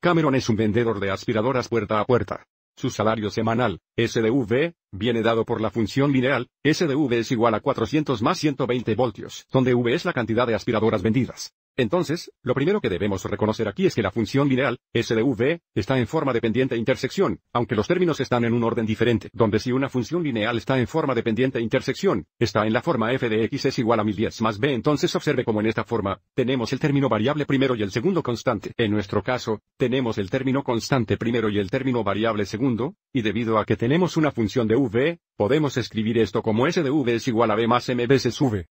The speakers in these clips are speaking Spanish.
Cameron es un vendedor de aspiradoras puerta a puerta. Su salario semanal, SDV, viene dado por la función lineal, SDV es igual a 400 más 120 voltios, donde V es la cantidad de aspiradoras vendidas. Entonces, lo primero que debemos reconocer aquí es que la función lineal, S de está en forma dependiente e intersección, aunque los términos están en un orden diferente, donde si una función lineal está en forma dependiente e intersección, está en la forma f de x es igual a 1010 más b, entonces observe como en esta forma, tenemos el término variable primero y el segundo constante. En nuestro caso, tenemos el término constante primero y el término variable segundo, y debido a que tenemos una función de v, podemos escribir esto como S de es igual a b más m veces v.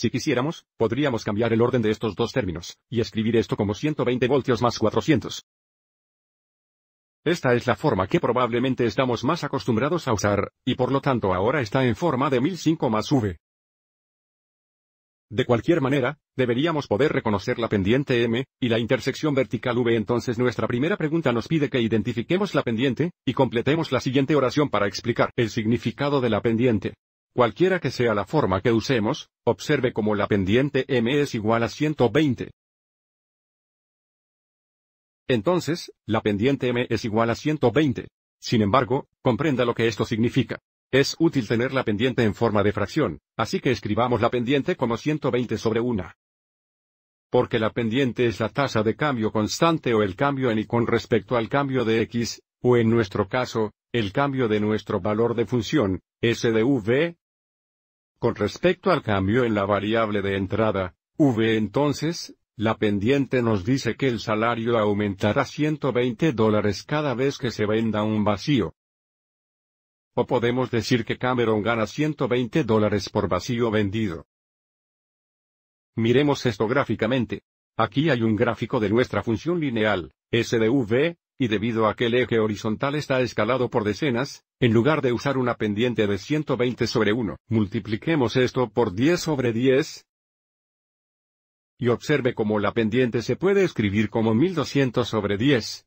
Si quisiéramos, podríamos cambiar el orden de estos dos términos, y escribir esto como 120 voltios más 400. Esta es la forma que probablemente estamos más acostumbrados a usar, y por lo tanto ahora está en forma de 1005 más V. De cualquier manera, deberíamos poder reconocer la pendiente M, y la intersección vertical V entonces nuestra primera pregunta nos pide que identifiquemos la pendiente, y completemos la siguiente oración para explicar el significado de la pendiente. Cualquiera que sea la forma que usemos, observe como la pendiente m es igual a 120. Entonces, la pendiente m es igual a 120. Sin embargo, comprenda lo que esto significa. Es útil tener la pendiente en forma de fracción, así que escribamos la pendiente como 120 sobre 1. Porque la pendiente es la tasa de cambio constante o el cambio en y con respecto al cambio de x, o en nuestro caso, el cambio de nuestro valor de función, s de v, con respecto al cambio en la variable de entrada, V entonces, la pendiente nos dice que el salario aumentará 120 dólares cada vez que se venda un vacío. O podemos decir que Cameron gana 120 dólares por vacío vendido. Miremos esto gráficamente. Aquí hay un gráfico de nuestra función lineal, S de V, y debido a que el eje horizontal está escalado por decenas, en lugar de usar una pendiente de 120 sobre 1, multipliquemos esto por 10 sobre 10, y observe cómo la pendiente se puede escribir como 1200 sobre 10.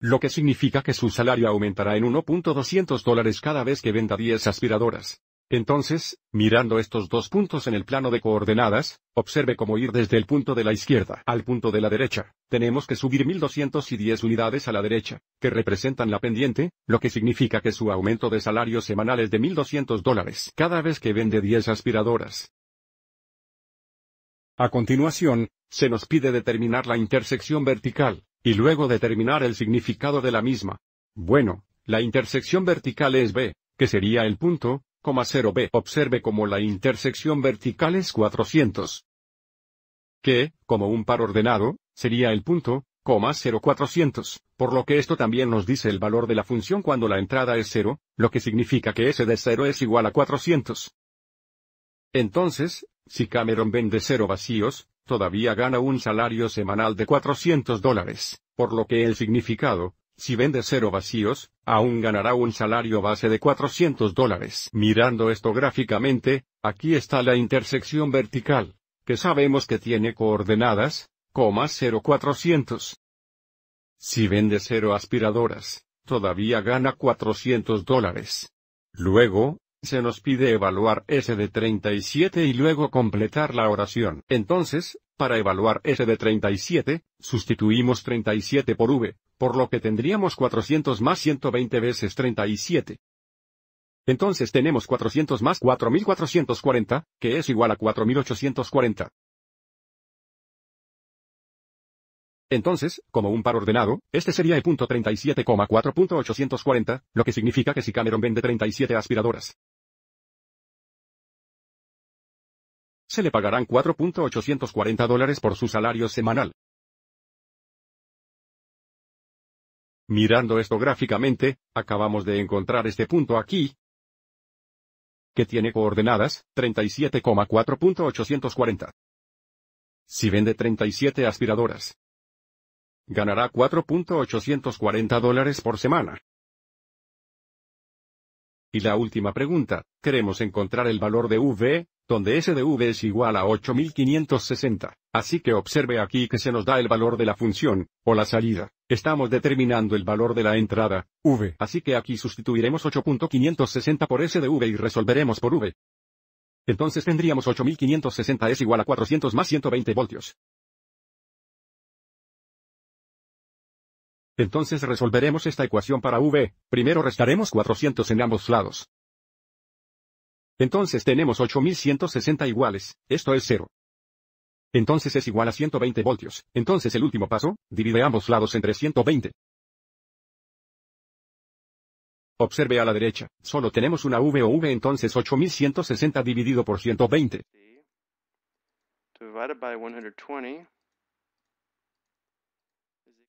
Lo que significa que su salario aumentará en 1.200 dólares cada vez que venda 10 aspiradoras. Entonces, mirando estos dos puntos en el plano de coordenadas, observe cómo ir desde el punto de la izquierda al punto de la derecha. Tenemos que subir 1210 unidades a la derecha, que representan la pendiente, lo que significa que su aumento de salario semanal es de 1200 dólares cada vez que vende 10 aspiradoras. A continuación, se nos pide determinar la intersección vertical, y luego determinar el significado de la misma. Bueno, la intersección vertical es B, que sería el punto, 0b. Observe como la intersección vertical es 400. Que, como un par ordenado, sería el punto, 400, por lo que esto también nos dice el valor de la función cuando la entrada es 0, lo que significa que S de 0 es igual a 400. Entonces, si Cameron vende 0 vacíos, todavía gana un salario semanal de 400 dólares, por lo que el significado, si vende cero vacíos, aún ganará un salario base de 400 dólares. Mirando esto gráficamente, aquí está la intersección vertical, que sabemos que tiene coordenadas, coma 400. Si vende cero aspiradoras, todavía gana 400 dólares. Luego, se nos pide evaluar S de 37 y luego completar la oración. Entonces, para evaluar S de 37, sustituimos 37 por V, por lo que tendríamos 400 más 120 veces 37. Entonces tenemos 400 más 4440, que es igual a 4840. Entonces, como un par ordenado, este sería el punto 37,4.840, lo que significa que si Cameron vende 37 aspiradoras, se le pagarán 4.840 dólares por su salario semanal. Mirando esto gráficamente, acabamos de encontrar este punto aquí, que tiene coordenadas 37,4.840. Si vende 37 aspiradoras, ganará 4.840 dólares por semana. Y la última pregunta, queremos encontrar el valor de V, donde S de V es igual a 8560. Así que observe aquí que se nos da el valor de la función, o la salida. Estamos determinando el valor de la entrada, V. Así que aquí sustituiremos 8.560 por S de V y resolveremos por V. Entonces tendríamos 8560 es igual a 400 más 120 voltios. Entonces resolveremos esta ecuación para v, primero restaremos 400 en ambos lados. Entonces tenemos 8160 iguales, esto es 0. Entonces es igual a 120 voltios, entonces el último paso, divide ambos lados entre 120. Observe a la derecha, solo tenemos una V o V entonces 8160 dividido por 120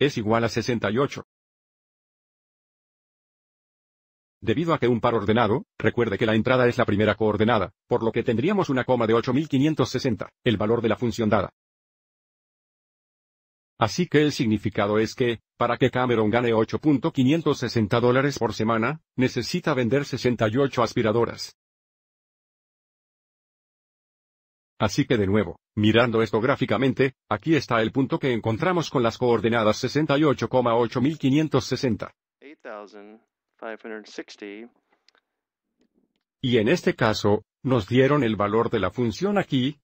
es igual a 68. Debido a que un par ordenado, recuerde que la entrada es la primera coordenada, por lo que tendríamos una coma de 8560, el valor de la función dada. Así que el significado es que, para que Cameron gane 8.560 dólares por semana, necesita vender 68 aspiradoras. Así que de nuevo, mirando esto gráficamente, aquí está el punto que encontramos con las coordenadas 68,8560. Y en este caso, nos dieron el valor de la función aquí,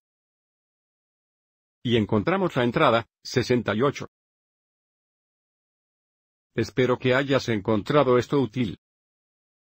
y encontramos la entrada, 68. Espero que hayas encontrado esto útil.